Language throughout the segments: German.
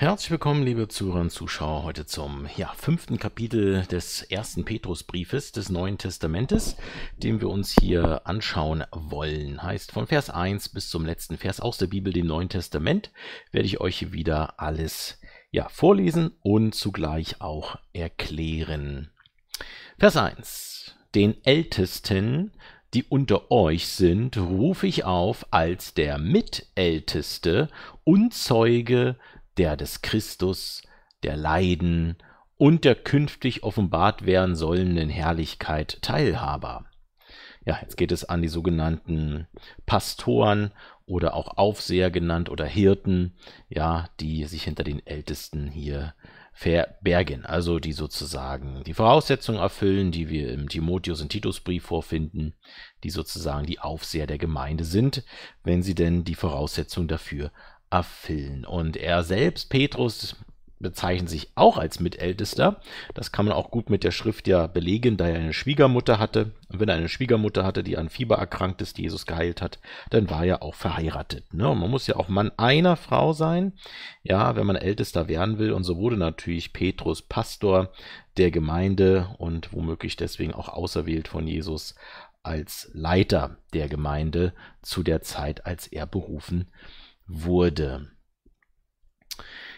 Herzlich willkommen, liebe Zuhörer und Zuschauer, heute zum ja, fünften Kapitel des ersten Petrusbriefes des Neuen Testamentes, den wir uns hier anschauen wollen. Heißt, von Vers 1 bis zum letzten Vers aus der Bibel, dem Neuen Testament, werde ich euch hier wieder alles ja, vorlesen und zugleich auch erklären. Vers 1. Den Ältesten, die unter euch sind, rufe ich auf als der Mitälteste und Zeuge der des Christus, der Leiden und der künftig offenbart werden sollenden Herrlichkeit Teilhaber. Ja, jetzt geht es an die sogenannten Pastoren oder auch Aufseher genannt oder Hirten, ja, die sich hinter den Ältesten hier verbergen, also die sozusagen die Voraussetzungen erfüllen, die wir im Timotheus- und Titusbrief vorfinden, die sozusagen die Aufseher der Gemeinde sind, wenn sie denn die Voraussetzung dafür erfüllen. Und er selbst, Petrus, bezeichnet sich auch als Mitältester. Das kann man auch gut mit der Schrift ja belegen, da er eine Schwiegermutter hatte. Und wenn er eine Schwiegermutter hatte, die an Fieber erkrankt ist, die Jesus geheilt hat, dann war er auch verheiratet. Ne? man muss ja auch Mann einer Frau sein, ja, wenn man Ältester werden will. Und so wurde natürlich Petrus Pastor der Gemeinde und womöglich deswegen auch auserwählt von Jesus als Leiter der Gemeinde zu der Zeit, als er berufen wurde wurde.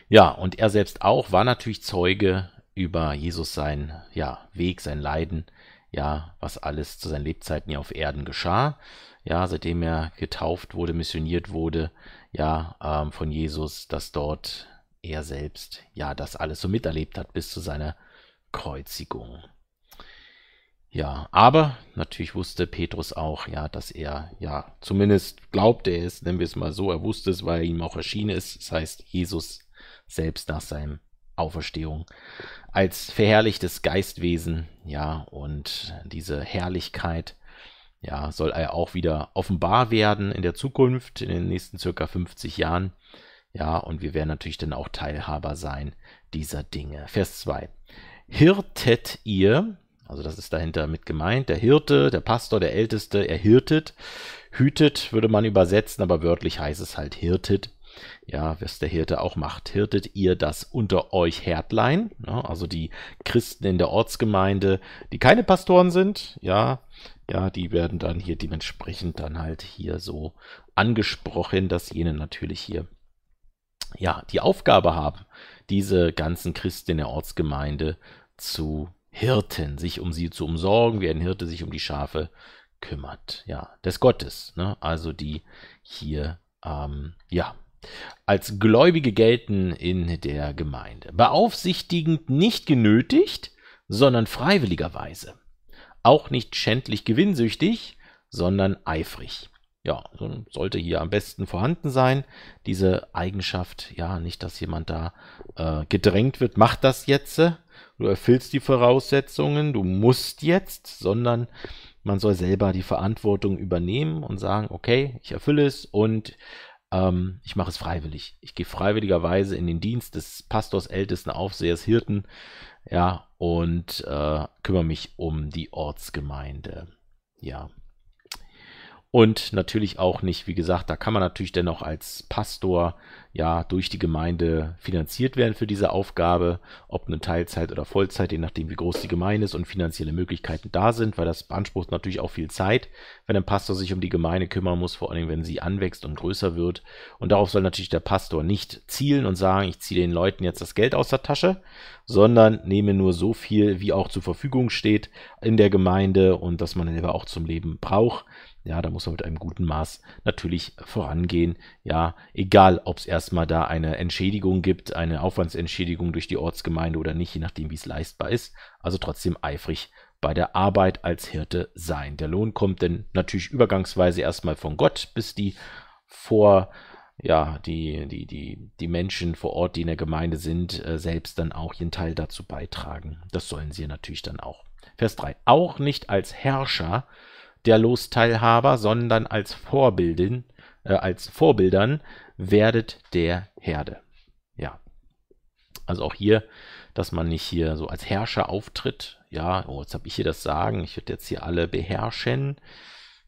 Ja, und er selbst auch war natürlich Zeuge über Jesus sein ja, Weg, sein Leiden, ja, was alles zu seinen Lebzeiten hier auf Erden geschah. Ja, seitdem er getauft wurde, missioniert wurde, ja, ähm, von Jesus, dass dort er selbst ja das alles so miterlebt hat bis zu seiner Kreuzigung. Ja, aber natürlich wusste Petrus auch, ja, dass er, ja, zumindest glaubte er es, nennen wir es mal so, er wusste es, weil er ihm auch erschienen ist. Das heißt, Jesus selbst nach seinem Auferstehung als verherrlichtes Geistwesen, ja, und diese Herrlichkeit, ja, soll er auch wieder offenbar werden in der Zukunft, in den nächsten circa 50 Jahren. Ja, und wir werden natürlich dann auch Teilhaber sein dieser Dinge. Vers 2. Hirtet ihr, also das ist dahinter mit gemeint. Der Hirte, der Pastor, der Älteste, er hirtet. Hütet würde man übersetzen, aber wörtlich heißt es halt hirtet. Ja, was der Hirte auch macht. Hirtet ihr das unter euch Herdlein? Ja, ne? also die Christen in der Ortsgemeinde, die keine Pastoren sind, ja, ja, die werden dann hier dementsprechend dann halt hier so angesprochen, dass jene natürlich hier ja, die Aufgabe haben, diese ganzen Christen in der Ortsgemeinde zu Hirten, sich um sie zu umsorgen, wie ein Hirte sich um die Schafe kümmert. Ja, des Gottes. Ne? Also die hier, ähm, ja, als Gläubige gelten in der Gemeinde. Beaufsichtigend nicht genötigt, sondern freiwilligerweise. Auch nicht schändlich gewinnsüchtig, sondern eifrig. Ja, sollte hier am besten vorhanden sein, diese Eigenschaft. Ja, nicht, dass jemand da äh, gedrängt wird, macht das jetzt, äh? du erfüllst die Voraussetzungen, du musst jetzt, sondern man soll selber die Verantwortung übernehmen und sagen, okay, ich erfülle es und ähm, ich mache es freiwillig. Ich gehe freiwilligerweise in den Dienst des Pastors, Ältesten, Aufsehers, Hirten, ja, und äh, kümmere mich um die Ortsgemeinde, ja. Und natürlich auch nicht, wie gesagt, da kann man natürlich dennoch als Pastor ja durch die Gemeinde finanziert werden für diese Aufgabe, ob eine Teilzeit oder Vollzeit, je nachdem wie groß die Gemeinde ist und finanzielle Möglichkeiten da sind, weil das beansprucht natürlich auch viel Zeit, wenn ein Pastor sich um die Gemeinde kümmern muss, vor allem wenn sie anwächst und größer wird. Und darauf soll natürlich der Pastor nicht zielen und sagen, ich ziehe den Leuten jetzt das Geld aus der Tasche, sondern nehme nur so viel, wie auch zur Verfügung steht in der Gemeinde und dass man selber auch zum Leben braucht. Ja, da muss man mit einem guten Maß natürlich vorangehen. Ja, egal, ob es erst erstmal da eine Entschädigung gibt, eine Aufwandsentschädigung durch die Ortsgemeinde oder nicht, je nachdem, wie es leistbar ist. Also trotzdem eifrig bei der Arbeit als Hirte sein. Der Lohn kommt denn natürlich übergangsweise erstmal von Gott, bis die vor ja, die, die, die, die Menschen vor Ort, die in der Gemeinde sind, äh, selbst dann auch ihren Teil dazu beitragen. Das sollen sie natürlich dann auch. Vers 3. Auch nicht als Herrscher der Losteilhaber, sondern als Vorbildin, äh, als Vorbildern werdet der Herde. Ja. Also auch hier, dass man nicht hier so als Herrscher auftritt. Ja, oh, jetzt habe ich hier das Sagen, ich würde jetzt hier alle beherrschen.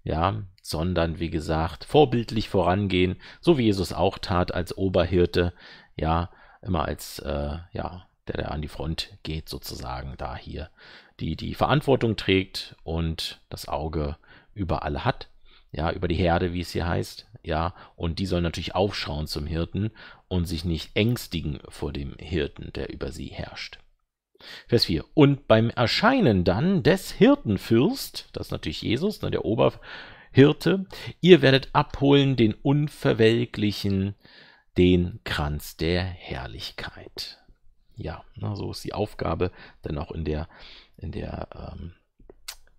Ja, sondern wie gesagt, vorbildlich vorangehen, so wie Jesus auch tat als Oberhirte. Ja, immer als, äh, ja, der, der an die Front geht sozusagen, da hier die die Verantwortung trägt und das Auge über alle hat ja, über die Herde, wie es hier heißt, ja, und die sollen natürlich aufschauen zum Hirten und sich nicht ängstigen vor dem Hirten, der über sie herrscht. Vers 4. Und beim Erscheinen dann des Hirtenfürst, das ist natürlich Jesus, ne, der Oberhirte, ihr werdet abholen den Unverwelklichen, den Kranz der Herrlichkeit. Ja, na, ne, so ist die Aufgabe dann auch in der, in der ähm,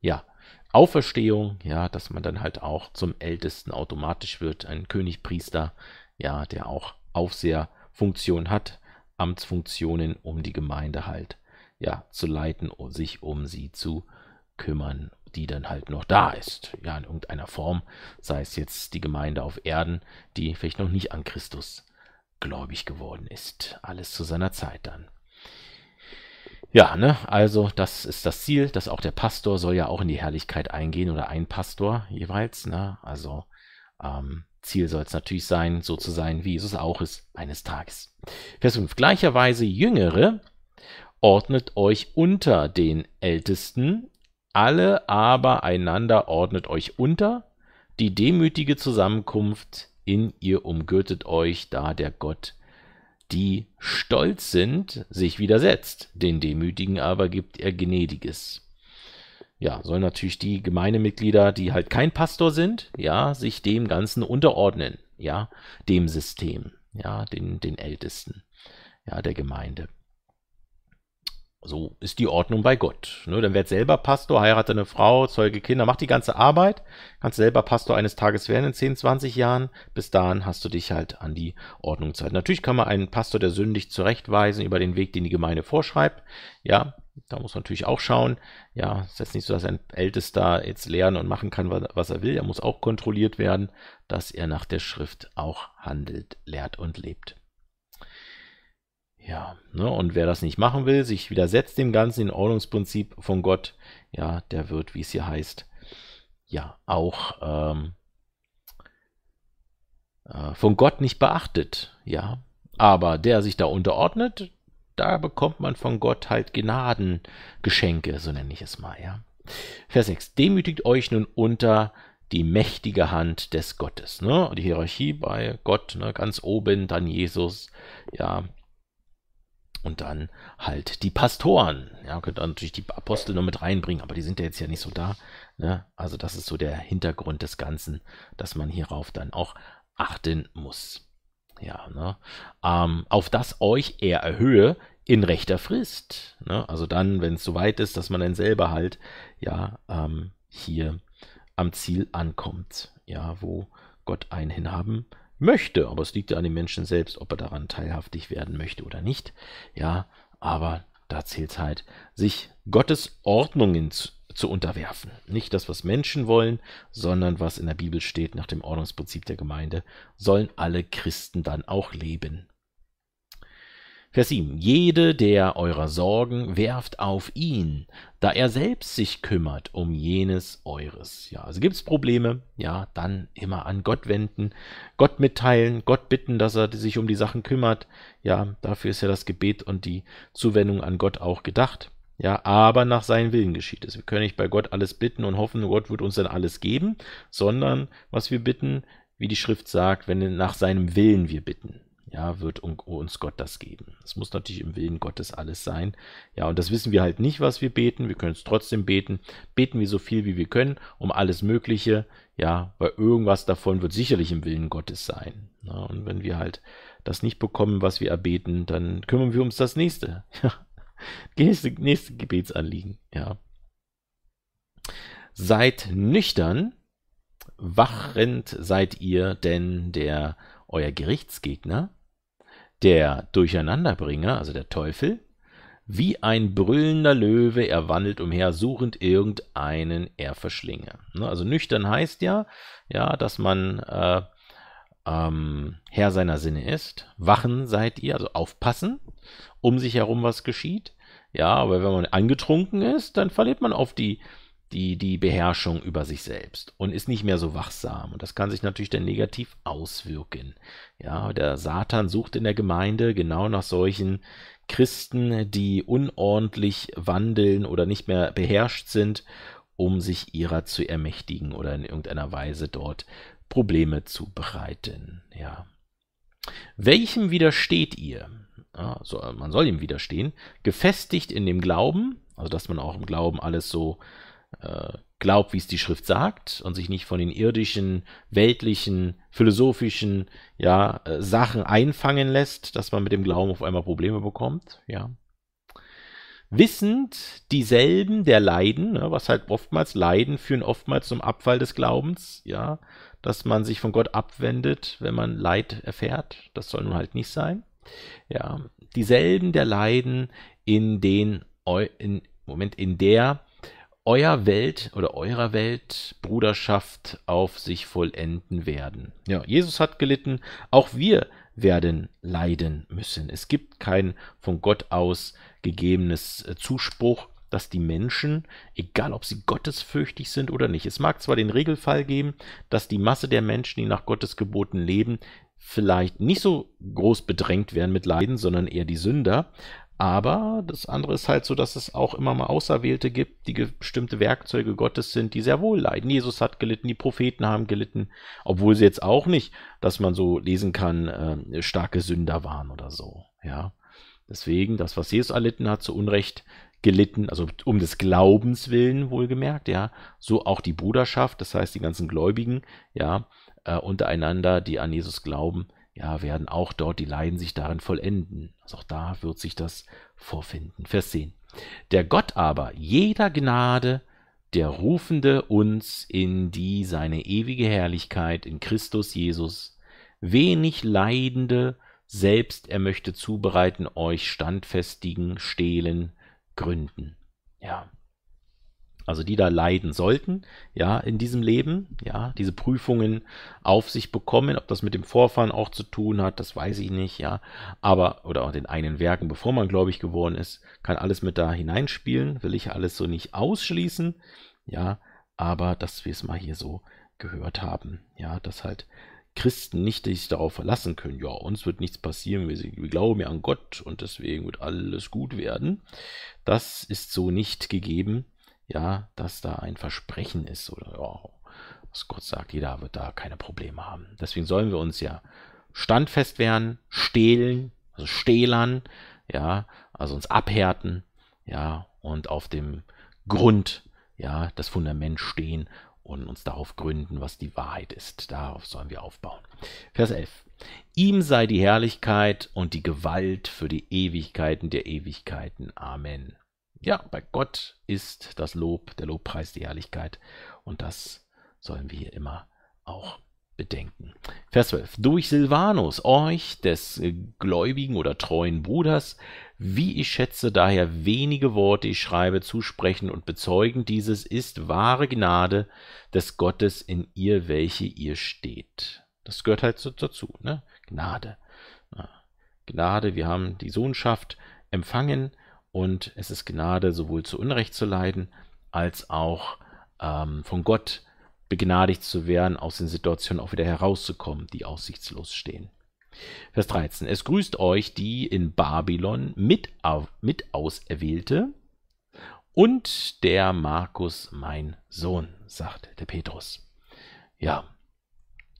ja, Auferstehung, ja, dass man dann halt auch zum Ältesten automatisch wird, ein Königpriester, ja, der auch Aufseherfunktion hat, Amtsfunktionen, um die Gemeinde halt, ja, zu leiten und sich um sie zu kümmern, die dann halt noch da ist, ja, in irgendeiner Form, sei es jetzt die Gemeinde auf Erden, die vielleicht noch nicht an Christus gläubig geworden ist, alles zu seiner Zeit dann. Ja, ne, also das ist das Ziel, dass auch der Pastor soll ja auch in die Herrlichkeit eingehen oder ein Pastor jeweils, ne? Also ähm, Ziel soll es natürlich sein, so zu sein, wie Jesus auch ist, eines Tages. Vers 5. Gleicherweise Jüngere ordnet euch unter den Ältesten, alle aber einander ordnet euch unter, die demütige Zusammenkunft in ihr umgürtet euch, da der Gott die stolz sind, sich widersetzt. Den Demütigen aber gibt er Gnädiges. Ja, sollen natürlich die Gemeindemitglieder, die halt kein Pastor sind, ja, sich dem Ganzen unterordnen, ja, dem System, ja, den, den Ältesten, ja, der Gemeinde. So ist die Ordnung bei Gott. Ne? Dann werd selber Pastor, heirate eine Frau, zeuge Kinder, mach die ganze Arbeit, kannst selber Pastor eines Tages werden in 10, 20 Jahren. Bis dahin hast du dich halt an die Ordnung zu halten. Natürlich kann man einen Pastor, der sündigt, zurechtweisen über den Weg, den die Gemeinde vorschreibt. Ja, da muss man natürlich auch schauen. Ja, es ist jetzt nicht so, dass ein Ältester jetzt lernen und machen kann, was er will. Er muss auch kontrolliert werden, dass er nach der Schrift auch handelt, lehrt und lebt. Ja, ne? und wer das nicht machen will, sich widersetzt dem ganzen in Ordnungsprinzip von Gott, ja, der wird, wie es hier heißt, ja, auch ähm, äh, von Gott nicht beachtet, ja. Aber der sich da unterordnet, da bekommt man von Gott halt Gnadengeschenke, so nenne ich es mal, ja. Vers 6. Demütigt euch nun unter die mächtige Hand des Gottes. Ne? Die Hierarchie bei Gott, ne? ganz oben, dann Jesus, ja, und dann halt die Pastoren. Ja, könnt ihr natürlich die Apostel noch mit reinbringen, aber die sind ja jetzt ja nicht so da. Ne? Also das ist so der Hintergrund des Ganzen, dass man hierauf dann auch achten muss. Ja, ne? Ähm, auf das euch er erhöhe in rechter Frist. Ne? Also dann, wenn es soweit ist, dass man dann selber halt ja ähm, hier am Ziel ankommt. Ja, wo Gott einen hinhaben möchte, aber es liegt ja an dem Menschen selbst, ob er daran teilhaftig werden möchte oder nicht. Ja, aber da zählt es halt, sich Gottes Ordnungen zu, zu unterwerfen. Nicht das, was Menschen wollen, sondern was in der Bibel steht nach dem Ordnungsprinzip der Gemeinde, sollen alle Christen dann auch leben. Vers 7. Jede der eurer Sorgen werft auf ihn, da er selbst sich kümmert um jenes eures. Ja, also gibt's Probleme, ja, dann immer an Gott wenden, Gott mitteilen, Gott bitten, dass er sich um die Sachen kümmert. Ja, dafür ist ja das Gebet und die Zuwendung an Gott auch gedacht. Ja, aber nach seinem Willen geschieht es. Wir können nicht bei Gott alles bitten und hoffen, Gott wird uns dann alles geben, sondern was wir bitten, wie die Schrift sagt, wenn nach seinem Willen wir bitten ja, wird uns Gott das geben. Es muss natürlich im Willen Gottes alles sein. Ja, und das wissen wir halt nicht, was wir beten. Wir können es trotzdem beten. Beten wir so viel, wie wir können, um alles Mögliche. Ja, weil irgendwas davon wird sicherlich im Willen Gottes sein. Ja, und wenn wir halt das nicht bekommen, was wir erbeten, dann kümmern wir uns das nächste. Nächste, nächste Gebetsanliegen. Ja. Seid nüchtern, wachrend seid ihr, denn der euer Gerichtsgegner, der Durcheinanderbringer, also der Teufel, wie ein brüllender Löwe, er wandelt umher, suchend irgendeinen er verschlinge. Ne, also nüchtern heißt ja, ja, dass man äh, ähm, Herr seiner Sinne ist. Wachen seid ihr, also aufpassen, um sich herum was geschieht. Ja, aber wenn man angetrunken ist, dann verliert man auf die die, die Beherrschung über sich selbst und ist nicht mehr so wachsam. Und das kann sich natürlich dann negativ auswirken. Ja, der Satan sucht in der Gemeinde genau nach solchen Christen, die unordentlich wandeln oder nicht mehr beherrscht sind, um sich ihrer zu ermächtigen oder in irgendeiner Weise dort Probleme zu bereiten. Ja. Welchem widersteht ihr? Also man soll ihm widerstehen, gefestigt in dem Glauben, also dass man auch im Glauben alles so äh, glaubt, wie es die Schrift sagt und sich nicht von den irdischen, weltlichen, philosophischen ja, äh, Sachen einfangen lässt, dass man mit dem Glauben auf einmal Probleme bekommt. Ja. Wissend dieselben der Leiden, ne, was halt oftmals Leiden führen oftmals zum Abfall des Glaubens, ja, dass man sich von Gott abwendet, wenn man Leid erfährt. Das soll nun halt nicht sein. Ja, dieselben der Leiden in den in, Moment in der euer Welt oder eurer Welt Bruderschaft auf sich vollenden werden. Ja, Jesus hat gelitten, auch wir werden leiden müssen. Es gibt kein von Gott aus gegebenes äh, Zuspruch, dass die Menschen, egal ob sie gottesfürchtig sind oder nicht, es mag zwar den Regelfall geben, dass die Masse der Menschen, die nach Gottes Geboten leben, vielleicht nicht so groß bedrängt werden mit Leiden, sondern eher die Sünder, aber das andere ist halt so, dass es auch immer mal Auserwählte gibt, die bestimmte Werkzeuge Gottes sind, die sehr wohl leiden. Jesus hat gelitten, die Propheten haben gelitten, obwohl sie jetzt auch nicht, dass man so lesen kann, äh, starke Sünder waren oder so. Ja, deswegen das, was Jesus erlitten hat, zu Unrecht gelitten, also um des Glaubens willen wohlgemerkt, ja, so auch die Bruderschaft, das heißt die ganzen Gläubigen, ja, äh, untereinander, die an Jesus glauben, ja, werden auch dort die Leiden sich darin vollenden. Also auch da wird sich das vorfinden. Vers 10. Der Gott aber jeder Gnade, der Rufende uns in die seine ewige Herrlichkeit in Christus Jesus, wenig Leidende, selbst er möchte zubereiten, euch standfestigen, stehlen, gründen. Ja, also die da leiden sollten, ja, in diesem Leben, ja, diese Prüfungen auf sich bekommen, ob das mit dem Vorfahren auch zu tun hat, das weiß ich nicht, ja, aber, oder auch den einen Werken, bevor man gläubig geworden ist, kann alles mit da hineinspielen, will ich alles so nicht ausschließen, ja, aber dass wir es mal hier so gehört haben, ja, dass halt Christen nicht sich darauf verlassen können, ja, uns wird nichts passieren, wir, wir glauben ja an Gott und deswegen wird alles gut werden, das ist so nicht gegeben, ja, dass da ein Versprechen ist oder oh, was Gott sagt, jeder wird da keine Probleme haben. Deswegen sollen wir uns ja standfest werden, stehlen, also stehlern, ja, also uns abhärten, ja, und auf dem Grund, ja, das Fundament stehen und uns darauf gründen, was die Wahrheit ist. Darauf sollen wir aufbauen. Vers 11. Ihm sei die Herrlichkeit und die Gewalt für die Ewigkeiten der Ewigkeiten. Amen. Ja, bei Gott ist das Lob, der Lobpreis, die Ehrlichkeit. Und das sollen wir immer auch bedenken. Vers 12. Durch Silvanus, euch des äh, gläubigen oder treuen Bruders, wie ich schätze daher wenige Worte ich schreibe, zusprechen und bezeugen, dieses ist wahre Gnade des Gottes in ihr, welche ihr steht. Das gehört halt so dazu, ne? Gnade. Gnade, wir haben die Sohnschaft empfangen, und es ist Gnade, sowohl zu Unrecht zu leiden, als auch ähm, von Gott begnadigt zu werden, aus den Situationen auch wieder herauszukommen, die aussichtslos stehen. Vers 13. Es grüßt euch die in Babylon mit, mit Auserwählte und der Markus, mein Sohn, sagt der Petrus. Ja,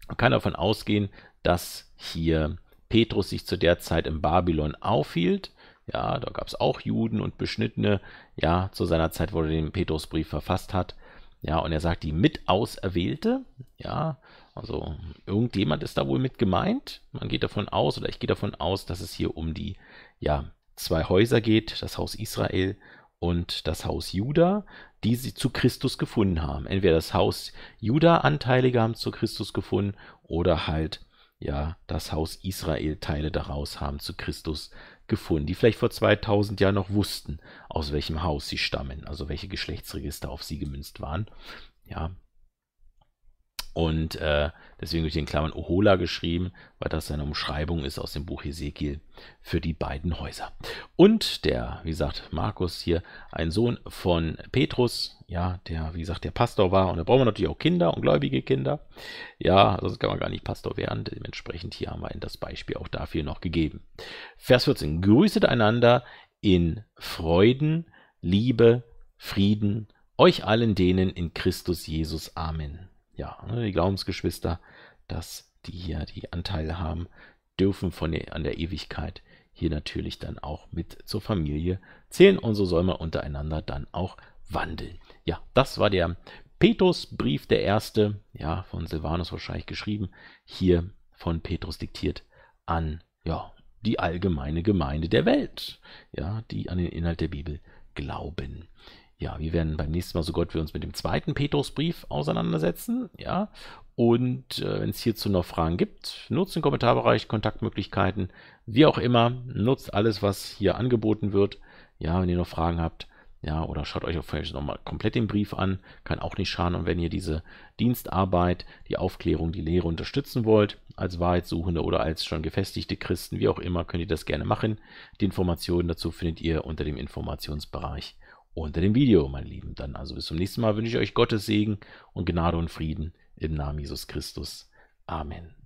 man kann davon ausgehen, dass hier Petrus sich zu der Zeit in Babylon aufhielt ja, da gab es auch Juden und Beschnittene. Ja, zu seiner Zeit wo er den Petrusbrief verfasst hat. Ja, und er sagt, die Mitauserwählte. Ja, also irgendjemand ist da wohl mit gemeint. Man geht davon aus, oder ich gehe davon aus, dass es hier um die ja, zwei Häuser geht, das Haus Israel und das Haus Juda, die sie zu Christus gefunden haben. Entweder das Haus Juda Anteilige haben zu Christus gefunden oder halt ja das Haus Israel Teile daraus haben zu Christus gefunden, die vielleicht vor 2000 Jahren noch wussten, aus welchem Haus sie stammen, also welche Geschlechtsregister auf sie gemünzt waren. Ja, und äh, deswegen ich den Klammern Ohola geschrieben, weil das eine Umschreibung ist aus dem Buch Ezekiel für die beiden Häuser. Und der, wie gesagt, Markus hier, ein Sohn von Petrus, ja, der, wie gesagt, der Pastor war. Und da brauchen wir natürlich auch Kinder und gläubige Kinder. Ja, sonst kann man gar nicht Pastor werden. Dementsprechend hier haben wir Ihnen das Beispiel auch dafür noch gegeben. Vers 14. Grüßet einander in Freuden, Liebe, Frieden, euch allen denen in Christus Jesus. Amen ja, ne, die Glaubensgeschwister, dass die hier die Anteile haben, dürfen von der, an der Ewigkeit hier natürlich dann auch mit zur Familie zählen und so soll man untereinander dann auch wandeln. Ja, das war der Petrusbrief der erste, ja, von Silvanus wahrscheinlich geschrieben, hier von Petrus diktiert an, ja, die allgemeine Gemeinde der Welt, ja, die an den Inhalt der Bibel glauben ja, wir werden beim nächsten Mal, so Gott wir uns mit dem zweiten Petrusbrief auseinandersetzen, ja. Und äh, wenn es hierzu noch Fragen gibt, nutzt den Kommentarbereich, Kontaktmöglichkeiten, wie auch immer, nutzt alles, was hier angeboten wird. Ja, wenn ihr noch Fragen habt, ja, oder schaut euch auf vielleicht nochmal komplett den Brief an, kann auch nicht schaden. Und wenn ihr diese Dienstarbeit, die Aufklärung, die Lehre unterstützen wollt, als Wahrheitssuchende oder als schon gefestigte Christen, wie auch immer, könnt ihr das gerne machen. Die Informationen dazu findet ihr unter dem Informationsbereich unter dem Video, meine Lieben. Dann also bis zum nächsten Mal wünsche ich euch Gottes Segen und Gnade und Frieden im Namen Jesus Christus. Amen.